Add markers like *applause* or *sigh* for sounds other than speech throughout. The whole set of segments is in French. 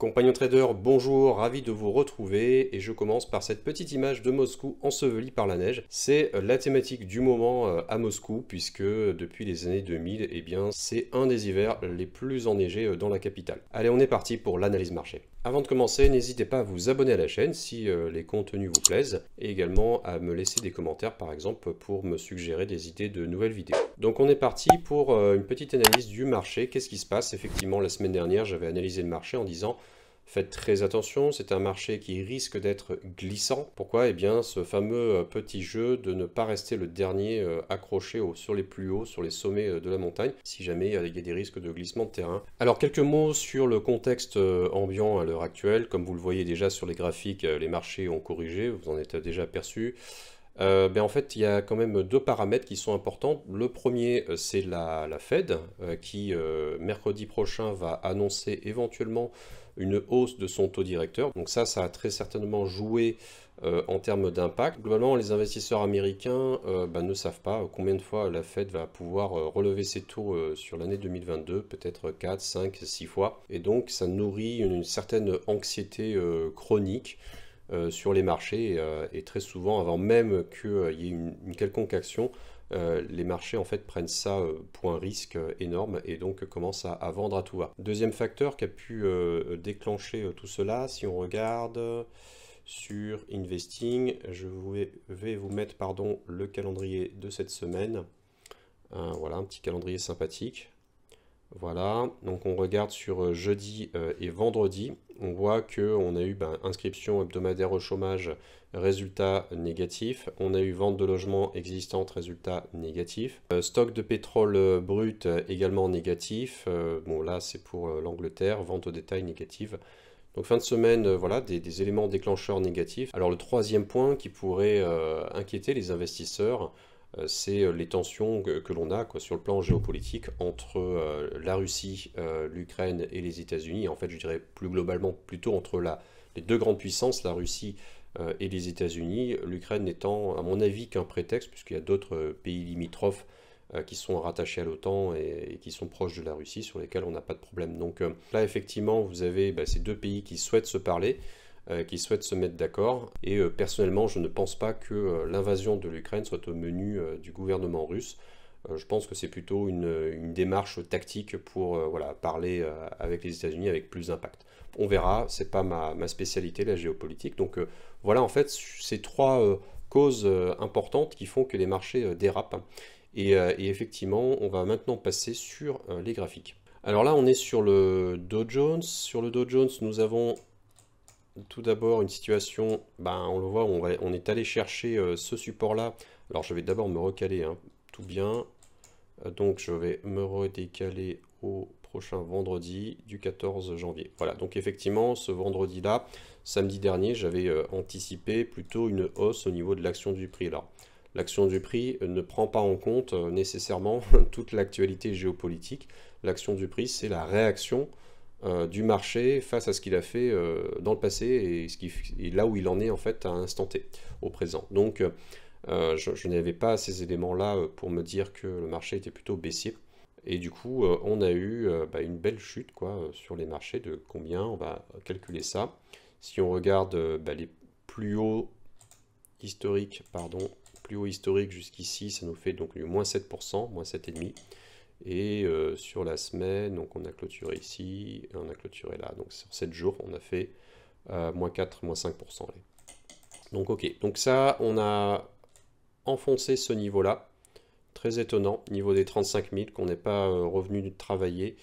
Compagnon trader, bonjour, ravi de vous retrouver et je commence par cette petite image de Moscou ensevelie par la neige. C'est la thématique du moment euh, à Moscou puisque depuis les années 2000, eh bien c'est un des hivers les plus enneigés euh, dans la capitale. Allez, on est parti pour l'analyse marché. Avant de commencer, n'hésitez pas à vous abonner à la chaîne si euh, les contenus vous plaisent et également à me laisser des commentaires par exemple pour me suggérer des idées de nouvelles vidéos. Donc on est parti pour euh, une petite analyse du marché. Qu'est-ce qui se passe Effectivement, la semaine dernière, j'avais analysé le marché en disant Faites très attention, c'est un marché qui risque d'être glissant. Pourquoi Eh bien, ce fameux euh, petit jeu de ne pas rester le dernier euh, accroché sur les plus hauts, sur les sommets euh, de la montagne, si jamais il y a des risques de glissement de terrain. Alors, quelques mots sur le contexte ambiant à l'heure actuelle. Comme vous le voyez déjà sur les graphiques, les marchés ont corrigé, vous en êtes déjà aperçu. Ben, en fait, il y a quand même deux paramètres qui sont importants. Le premier, c'est la, la, Fed, qui mercredi prochain va annoncer éventuellement une hausse de son taux directeur. Donc ça, ça a très certainement joué euh, en termes d'impact. Globalement, les investisseurs américains euh, bah, ne savent pas euh, combien de fois la Fed va pouvoir relever ses taux sur l'année 2022, peut-être 4, 5, 6 fois. Et donc, ça nourrit une, certaine anxiété chronique. sur les marchés et, très souvent avant même qu'il y ait une quelconque action, euh, les marchés en fait prennent ça euh, pour un risque euh, énorme et donc commencent à, vendre à tout va. Deuxième facteur qui a pu déclencher tout cela, si on regarde sur investing, je vais, vous mettre pardon le calendrier de cette semaine. voilà un petit calendrier sympathique. Voilà, donc on regarde sur euh, jeudi euh, et vendredi. On voit qu'on a eu ben, inscription hebdomadaire au chômage, résultat négatif. On a eu vente de logements existants, résultat négatif. Euh, stock de pétrole brut également négatif. bon là c'est pour l'Angleterre, vente au détail négative. Donc fin de semaine, voilà, des, éléments déclencheurs négatifs. Alors le troisième point qui pourrait inquiéter les investisseurs, euh, c'est euh, les tensions que, l'on a sur le plan géopolitique entre euh, la Russie, l'Ukraine et les États-Unis. En fait, je dirais plus globalement plutôt entre les deux grandes puissances, la Russie et les États-Unis. L'Ukraine n'étant, à mon avis, qu'un prétexte, puisqu'il y a d'autres pays limitrophes qui sont rattachés à l'OTAN et, qui sont proches de la Russie, sur lesquels on n'a pas de problème. Donc là, effectivement, vous avez bah, ces deux pays qui souhaitent se parler. Euh, qui souhaitent se mettre d'accord. Et euh, personnellement, je ne pense pas que euh, l'invasion de l'Ukraine soit au menu du gouvernement russe. je pense que c'est plutôt une, démarche tactique pour voilà, parler avec les États-Unis avec plus d'impact. On verra, c'est pas ma, spécialité, la géopolitique. Donc voilà, en fait, ces trois causes importantes qui font que les marchés dérapent. Et, et, effectivement, on va maintenant passer sur les graphiques. Alors là, on est sur le Dow Jones. Sur le Dow Jones, nous avons tout d'abord une situation, ben, on le voit, on, est allé chercher euh, ce support-là. Alors je vais d'abord me recaler hein, tout bien. Euh, donc je vais me redécaler au prochain vendredi du 14 janvier. Voilà, donc effectivement, ce vendredi-là, samedi dernier, j'avais euh, anticipé plutôt une hausse au niveau de l'action du prix. Alors, l'action du prix ne prend pas en compte nécessairement *laughs* toute l'actualité géopolitique. L'action du prix, c'est la réaction euh, du marché face à ce qu'il a fait euh, dans le passé et, là où il en est en fait à un instant T, au présent. Donc euh, je, n'avais pas ces éléments-là pour me dire que le marché était plutôt baissier. Et du coup, on a eu bah, une belle chute sur les marchés de combien On va calculer ça. Si on regarde bah, les plus hauts historiques, pardon, plus haut historiques jusqu'ici, ça nous fait donc du moins 7%, moins 7,5%. Et euh, sur la semaine, donc on a clôturé ici on a clôturé là. Donc sur 7 jours, on a fait euh, moins 4, moins 5%. Donc ok, donc ça, on a enfoncé ce niveau-là. Très étonnant, niveau des 35 000, qu'on n'est pas euh, revenu travailler.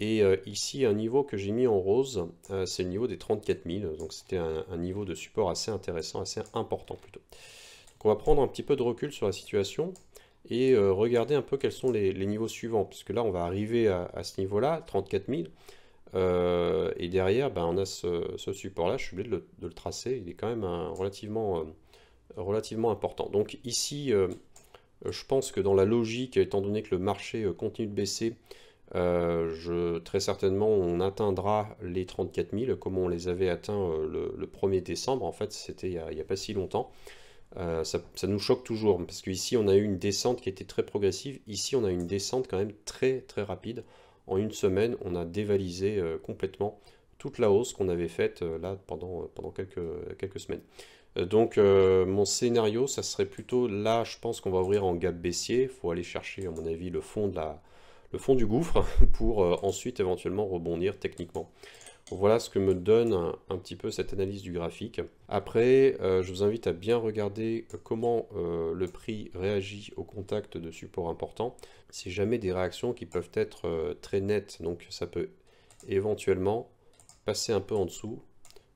Et ici, un niveau que j'ai mis en rose, c'est le niveau des 34 000. Donc c'était un, un, niveau de support assez intéressant, assez important plutôt. Donc on va prendre un petit peu de recul sur la situation et euh, regarder un peu quels sont les, niveaux suivants, puisque là on va arriver à, ce niveau-là, 34 000, euh, et derrière ben, on a ce, support-là, je suis obligé de le, tracer, il est quand même euh, relativement, important. Donc ici, je pense que dans la logique, étant donné que le marché continue de baisser, très certainement on atteindra les 34 000 comme on les avait atteints le, 1er décembre, en fait c'était il n'y a, pas si longtemps. Euh, ça, nous choque toujours parce qu'ici on a eu une descente qui était très progressive. Ici on a eu une descente quand même très très rapide. En une semaine, on a dévalisé euh, complètement toute la hausse qu'on avait faite euh, là pendant, pendant quelques, quelques semaines. donc mon scénario, ça serait plutôt là, je pense qu'on va ouvrir en gap baissier. Il faut aller chercher à mon avis le fond, de la, le fond du gouffre *laughs* pour ensuite éventuellement rebondir techniquement. Voilà ce que me donne un, petit peu cette analyse du graphique. Après, euh, je vous invite à bien regarder euh, comment euh, le prix réagit au contact de support important. C'est jamais des réactions qui peuvent être très nettes, donc ça peut éventuellement passer un peu en dessous,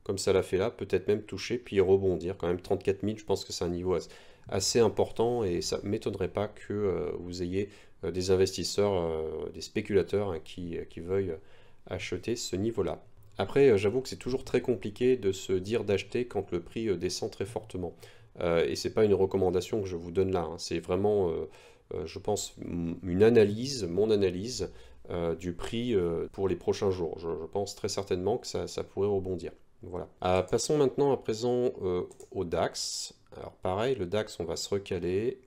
comme ça l'a fait là, peut-être même toucher, puis rebondir. Quand même 34 000, je pense que c'est un niveau assez important et ça ne m'étonnerait pas que vous ayez des investisseurs, des spéculateurs hein, qui, qui, veuillent acheter ce niveau-là. Après, euh, j'avoue que c'est toujours très compliqué de se dire d'acheter quand le prix euh, descend très fortement. Euh, et et n'est pas une recommandation que je vous donne là, hein. c'est vraiment, je pense, une analyse, mon analyse du prix pour les prochains jours. Je, pense très certainement que ça, pourrait rebondir. Voilà. Ah, passons maintenant à présent au DAX. Alors pareil, le DAX, on va se recaler.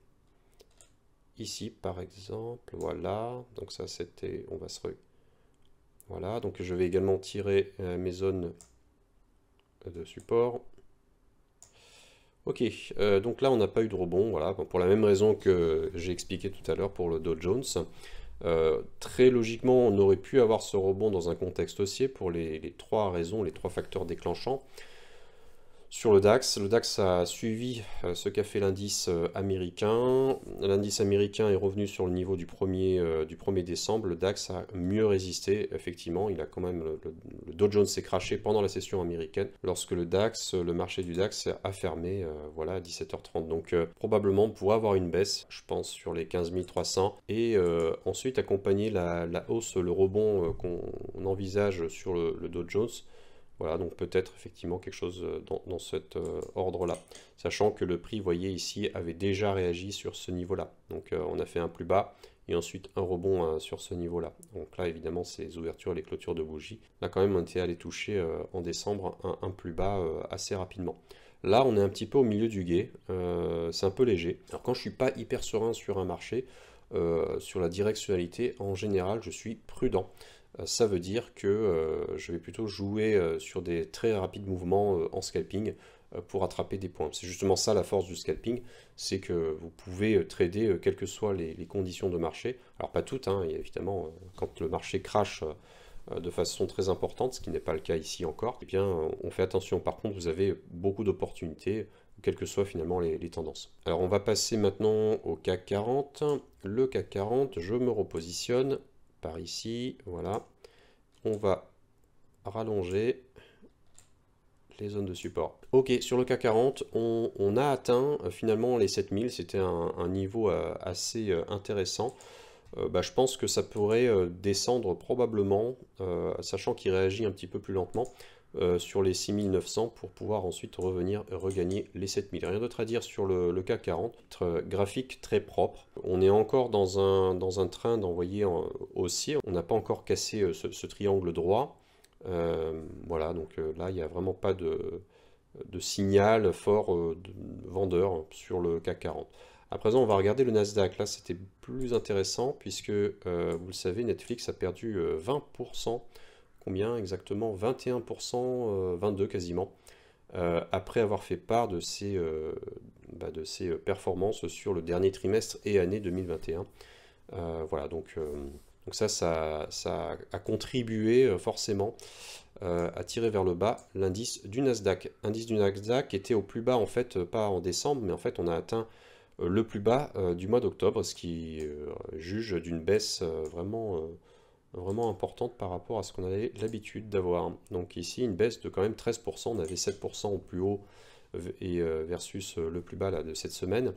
Ici, par exemple, voilà. Donc ça, c'était, on va se recaler voilà, donc je vais également tirer euh, mes zones de support. Ok, euh, donc là on n'a pas eu de rebond, voilà, pour la même raison que j'ai expliqué tout à l'heure pour le Dow Jones. Euh, très logiquement, on aurait pu avoir ce rebond dans un contexte haussier pour les, les trois raisons, les trois facteurs déclenchants sur le DAX. Le DAX a suivi euh, ce qu'a fait l'indice euh, américain. L'indice américain est revenu sur le niveau du 1er, euh, du 1 décembre. Le DAX a mieux résisté, effectivement. Il a quand même le, Dow Jones s'est craché pendant la session américaine lorsque le DAX, le marché du DAX a fermé voilà, à 17h30. Donc probablement pour avoir une baisse, je pense, sur les 15 300 et ensuite accompagner la, hausse, le rebond qu'on envisage sur le Dow Jones voilà, donc peut-être effectivement quelque chose euh, dans, cet euh, ordre-là. Sachant que le prix, vous voyez ici, avait déjà réagi sur ce niveau-là. Donc euh, on a fait un plus bas et ensuite un rebond sur ce niveau-là. Donc là, évidemment, ces ouvertures et les clôtures de bougies. Là, quand même, on était allé toucher en décembre un, plus bas assez rapidement. Là, on est un petit peu au milieu du guet. C'est un peu léger. Alors quand je ne suis pas hyper serein sur un marché, sur la directionnalité, en général, je suis prudent. Euh, ça veut dire que euh, je vais plutôt jouer euh, sur des très rapides mouvements en scalping pour attraper des points. C'est justement ça la force du scalping, c'est que vous pouvez trader quelles que soient les, conditions de marché. Alors pas toutes, hein, évidemment, quand le marché crache de façon très importante, ce qui n'est pas le cas ici encore, eh bien on fait attention. Par contre, vous avez beaucoup d'opportunités, quelles que soient finalement les, les, tendances. Alors on va passer maintenant au CAC 40. Le CAC 40, je me repositionne par ici, voilà. On va rallonger les zones de support. Ok, sur le CAC 40, on, a atteint euh, finalement les 7000, c'était un, niveau euh, assez euh, intéressant. Bah, je pense que ça pourrait descendre probablement, sachant qu'il réagit un petit peu plus lentement. Euh, sur les 6900 pour pouvoir ensuite revenir regagner les 7000. Rien d'autre à dire sur le, le CAC 40, euh, graphique très propre. On est encore dans un, train d'envoyer haussier, on n'a pas encore cassé euh, ce, triangle droit. voilà, donc là il n'y a vraiment pas de, signal fort de vendeur sur le CAC 40. À présent, on va regarder le Nasdaq. Là, c'était plus intéressant puisque, vous le savez, Netflix a perdu 20% combien exactement 21%, 22 euh, quasiment, euh, après avoir fait part de ces euh, bah, de performances sur le dernier trimestre et année 2021. voilà, donc, donc ça, ça, ça, a contribué forcément à tirer vers le bas l'indice du Nasdaq. L'indice du Nasdaq était au plus bas en fait, pas en décembre, mais en fait on a atteint le plus bas du mois d'octobre, ce qui juge d'une baisse vraiment vraiment importante par rapport à ce qu'on avait l'habitude d'avoir. Donc ici, une baisse de quand même 13%, on avait 7% au plus haut et euh, versus euh, le plus bas de cette semaine.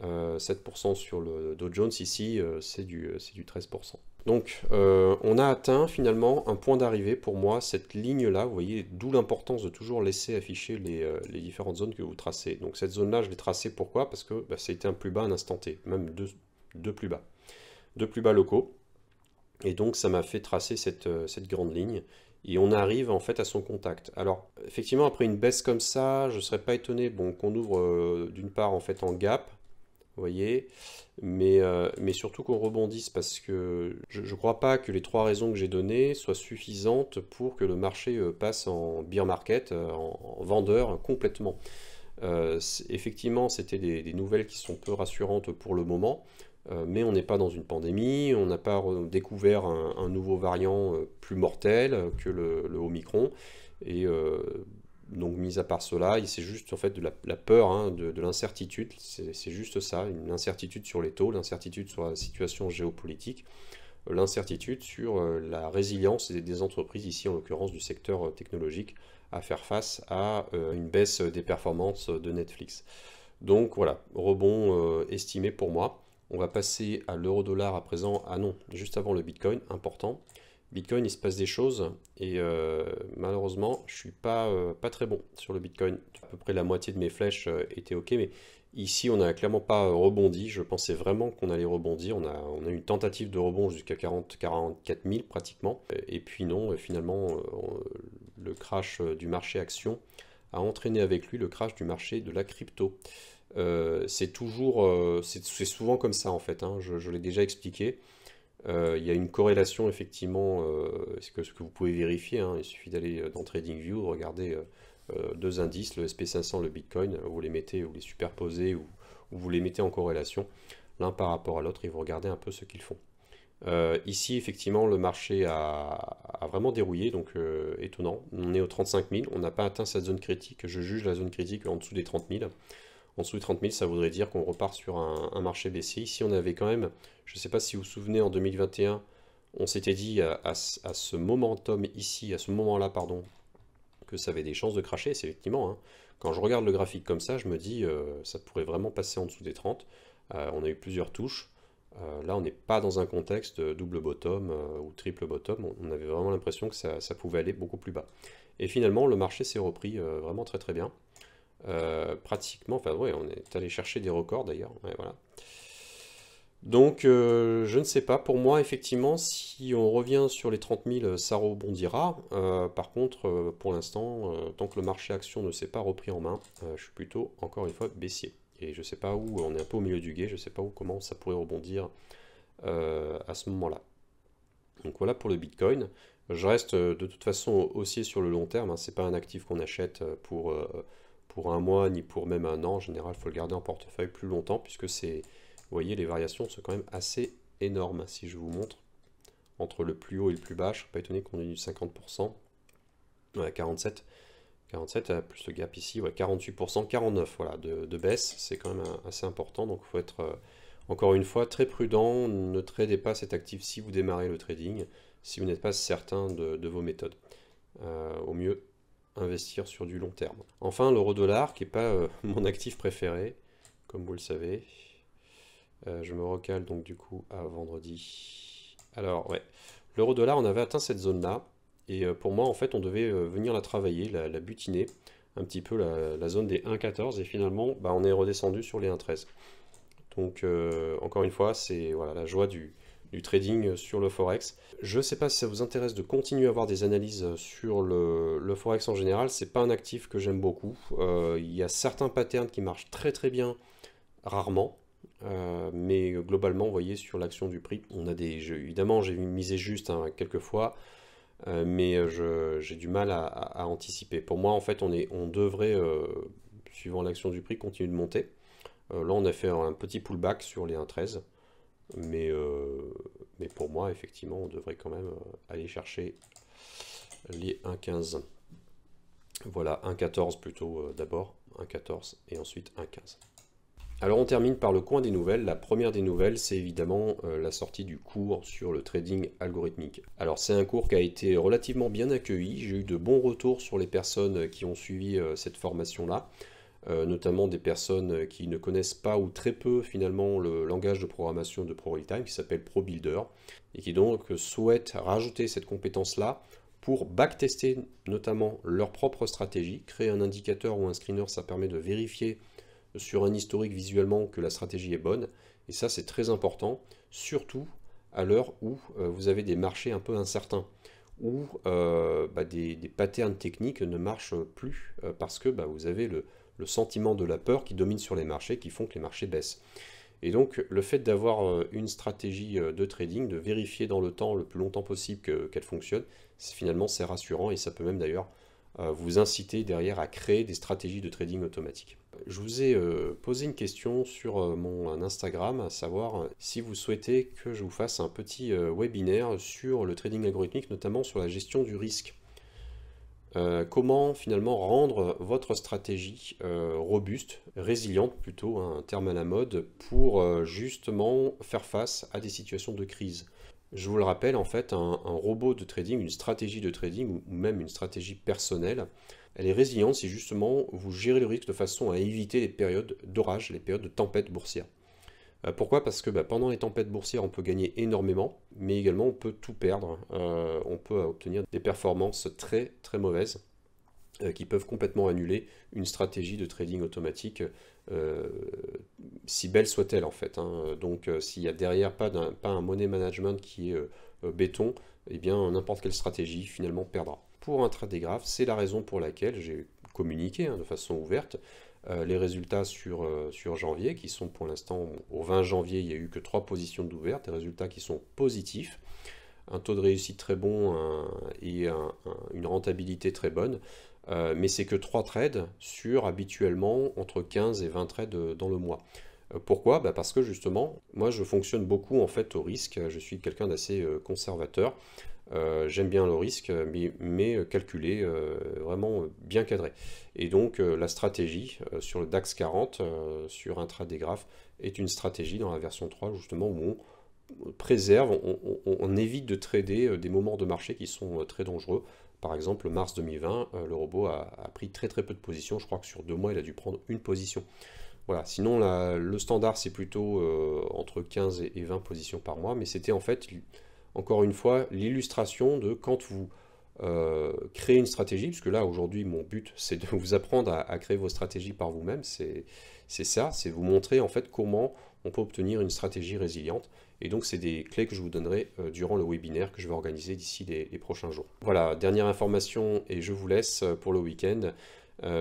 7% euh, sur le Dow Jones ici, c'est du, du 13%. Donc on a atteint finalement un point d'arrivée pour moi, cette ligne-là, vous voyez, d'où l'importance de toujours laisser afficher les, différentes zones que vous tracez. Donc cette zone-là, je l'ai tracée pourquoi Parce que bah, a été un plus bas à un instant T, même deux, deux plus bas. Deux plus bas locaux, et donc ça m'a fait tracer euh, cette, grande ligne. Et on arrive en fait à son contact. Alors effectivement après une baisse comme ça, je ne serais pas étonné bon, qu'on ouvre euh, d'une part en fait en gap, vous voyez, mais, euh, mais surtout qu'on rebondisse parce que je ne crois pas que les trois raisons que j'ai données soient suffisantes pour que le marché passe en beer market, en, vendeur complètement. effectivement c'était des nouvelles qui sont peu rassurantes pour le moment. Euh, mais on n'est pas dans une pandémie, on n'a pas découvert un, nouveau variant euh, plus mortel euh, que le, Omicron. Et donc, mis à part cela, c'est juste en fait de la, peur, hein, de, l'incertitude. C'est juste ça, une incertitude sur les taux, l'incertitude sur la situation géopolitique, l'incertitude sur la résilience des, entreprises, ici en l'occurrence du secteur technologique, à faire face à une baisse des performances de Netflix. Donc voilà, rebond estimé pour moi. On va passer à l'euro-dollar à présent. Ah non, juste avant le Bitcoin, important. Bitcoin, il se passe des choses et euh, malheureusement, je suis pas, euh, pas très bon sur le Bitcoin. À peu près la moitié de mes flèches euh, étaient OK, mais ici, on n'a clairement pas rebondi. Je pensais vraiment qu'on allait rebondir. On a, on a eu une tentative de rebond jusqu'à 44 000 pratiquement. Et puis non, finalement, le crash du marché action a entraîné avec lui le crash du marché de la crypto. Euh, c'est toujours, euh, c'est souvent comme ça en fait. Hein. je, l'ai déjà expliqué. Euh, il y a une corrélation effectivement, ce que, ce, que, vous pouvez vérifier. Hein. il suffit d'aller dans TradingView, regarder deux indices, le SP500, le Bitcoin. Vous les mettez, vous les superposez ou, vous les mettez en corrélation l'un par rapport à l'autre et vous regardez un peu ce qu'ils font. ici, effectivement, le marché a, a vraiment dérouillé, donc étonnant. On est aux 35 000, on n'a pas atteint cette zone critique. Je juge la zone critique en dessous des 30 000. En dessous de 30 000, ça voudrait dire qu'on repart sur un, marché baissier. Ici, on avait quand même, je ne sais pas si vous vous souvenez, en 2021, on s'était dit à, ce momentum ici, à ce moment-là, pardon, que ça avait des chances de cracher. C'est effectivement, hein. quand je regarde le graphique comme ça, je me dis, euh, ça pourrait vraiment passer en dessous des 30. Euh, on a eu plusieurs touches. Euh, là, on n'est pas dans un contexte double bottom ou triple bottom. On, avait vraiment l'impression que ça, pouvait aller beaucoup plus bas. Et finalement, le marché s'est repris vraiment très très bien. Euh, pratiquement, enfin ouais, on est allé chercher des records d'ailleurs, voilà. Donc euh, je ne sais pas, pour moi effectivement, si on revient sur les 30 000, euh, ça rebondira. par contre, pour l'instant, tant que le marché action ne s'est pas repris en main, je suis plutôt, encore une fois, baissier. Et je ne sais pas où, on est un peu au milieu du guet, je ne sais pas où, comment ça pourrait rebondir à ce moment-là. Donc voilà pour le Bitcoin. Je reste de toute façon haussier sur le long terme, hein. c'est pas un actif qu'on achète pour un mois ni pour même un an. En général, il faut le garder en portefeuille plus longtemps puisque c'est, vous voyez, les variations sont quand même assez énormes. Si je vous montre, entre le plus haut et le plus bas, je ne pas étonné qu'on ait eu 50%, 47%. 47, plus le gap ici, ouais, 48%, 49% voilà, de, baisse, c'est quand même euh, assez important, donc il faut être, euh, encore une fois, très prudent, ne tradez pas cet actif si vous démarrez le trading, si vous n'êtes pas certain de, vos méthodes. Euh, au mieux, sur du long terme. Enfin, l'euro-dollar, qui est pas euh, *laughs* mon actif préféré, comme vous le savez. Euh, je me recale donc du coup à vendredi. Alors, ouais, l'euro-dollar, on avait atteint cette zone-là. Et euh, pour moi, en fait, on devait venir la travailler, la, butiner un petit peu la, zone des 1,14 et finalement bah, on est redescendu sur les 1,13. Donc encore une fois, c'est voilà, la joie du, du trading sur le Forex. Je ne sais pas si ça vous intéresse de continuer à avoir des analyses sur le, Forex en général. C'est pas un actif que j'aime beaucoup. Euh, il y a certains patterns qui marchent très très bien, rarement. Euh, mais globalement, vous voyez, sur l'action du prix, on a des. Jeux. évidemment, j'ai misé juste hein, quelques fois, euh, mais j'ai du mal à, à, anticiper. Pour moi, en fait, on, est, on devrait, suivant l'action du prix, continuer de monter. là, on a fait un petit pullback sur les 1,13. Mais, euh, mais pour moi, effectivement, on devrait quand même euh, aller chercher les 1,15. Voilà, 1,14 plutôt euh, d'abord, 1,14 et ensuite 1,15. Alors on termine par le coin des nouvelles. La première des nouvelles, c'est évidemment la sortie du cours sur le trading algorithmique. Alors c'est un cours qui a été relativement bien accueilli. J'ai eu de bons retours sur les personnes qui ont suivi cette formation-là. Euh, notamment des personnes qui ne connaissent pas ou très peu finalement le langage de programmation de ProRealTime qui s'appelle ProBuilder et qui donc souhaitent rajouter cette compétence-là pour backtester notamment leur propre stratégie. Créer un indicateur ou un screener, ça permet de vérifier sur un historique visuellement que la stratégie est bonne. Et ça, c'est très important, surtout à l'heure où euh, vous avez des marchés un peu incertains, où euh, bah, des, patterns techniques ne marchent plus parce que bah, vous avez le, le sentiment de la peur qui domine sur les marchés, qui font que les marchés baissent. Et donc le fait d'avoir euh, une stratégie euh, de trading, de vérifier dans le temps, le plus longtemps possible qu'elle fonctionne, finalement c'est rassurant et ça peut même d'ailleurs euh, vous inciter derrière à créer des stratégies de trading automatique. Je vous ai posé une question sur mon Instagram, à savoir si vous souhaitez que je vous fasse un petit webinaire sur le trading algorithmique, notamment sur la gestion du risque. Euh, comment finalement rendre votre stratégie euh, robuste, résiliente plutôt, hein, un terme à la mode, pour euh, justement faire face à des situations de crise. Je vous le rappelle, en fait, un, un, robot de trading, une stratégie de trading ou même une stratégie personnelle, elle est résiliente si justement vous gérez le risque de façon à éviter les périodes d'orage, les périodes de tempête boursière. Euh, pourquoi Parce que bah, pendant les tempêtes boursières, on peut gagner énormément, mais également on peut tout perdre. Euh, on peut obtenir des performances très très mauvaises euh, qui peuvent complètement annuler une stratégie de trading automatique, si belle soit-elle en fait. Hein. Donc s'il n'y a derrière pas, un, money management qui est béton, eh bien n'importe quelle stratégie finalement perdra. Pour un trade graph, c'est la raison pour laquelle j'ai communiqué hein, de façon ouverte euh, les résultats euh, sur, janvier, qui sont pour l'instant, au 20 janvier, il n'y a eu que trois positions d'ouvertes, des résultats qui sont positifs, un taux de réussite très bon et une rentabilité très bonne. Euh, mais c'est que 3 trades sur habituellement entre 15 et 20 trades dans le mois. pourquoi bah, Parce que justement, moi je fonctionne beaucoup en fait au risque, je suis quelqu'un d'assez conservateur. Euh, j'aime bien le risque, euh, mais, mais euh, calculé, vraiment bien cadré. Et donc la stratégie sur le DAX 40, sur des graph, est une stratégie dans la version 3 justement où on préserve, on, évite de trader des moments de marché qui sont très dangereux. Par exemple, mars 2020, le robot a, pris très très peu de positions. Je crois que sur deux mois, il a dû prendre une position. Voilà, sinon le standard c'est plutôt entre 15 et 20 positions par mois, mais c'était en fait encore une fois, l'illustration de quand vous euh, créez une stratégie, puisque là, aujourd'hui, mon but, *laughs* c'est de vous apprendre à, créer vos stratégies par vous-même, c'est ça, c'est vous montrer en fait comment on peut obtenir une stratégie résiliente. Et donc, c'est des clés que je vous donnerai euh, durant le webinaire que je vais organiser d'ici les, prochains jours. Voilà, dernière information, et je vous laisse euh, pour le week-end.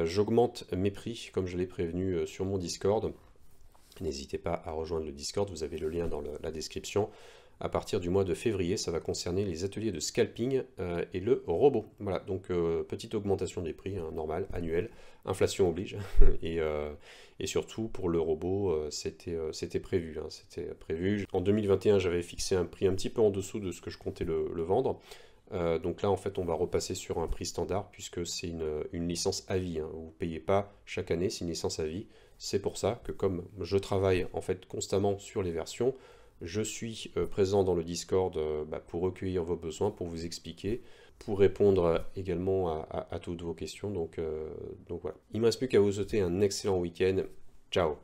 J'augmente mes prix, comme je l'ai prévenu sur mon Discord. N'hésitez pas à rejoindre le Discord, vous avez le lien dans la description à partir du mois de février, ça va concerner les ateliers de scalping euh, et le robot. Voilà, donc euh, petite augmentation des prix, hein, normal, annuel, inflation oblige. *laughs* et, euh, et, surtout pour le robot, c'était prévu. Hein, c'était prévu. En 2021, j'avais fixé un prix un petit peu en dessous de ce que je comptais le, vendre. donc là, en fait, on va repasser sur un prix standard puisque c'est une, licence à vie. Hein. Vous payez pas chaque année, c'est une licence à vie. C'est pour ça que comme je travaille en fait constamment sur les versions, je suis euh, présent dans le Discord euh, bah, pour recueillir vos besoins, pour vous expliquer, pour répondre euh, également à, toutes vos questions. Donc, donc voilà. Il ne me reste plus qu'à vous souhaiter un excellent week-end. Ciao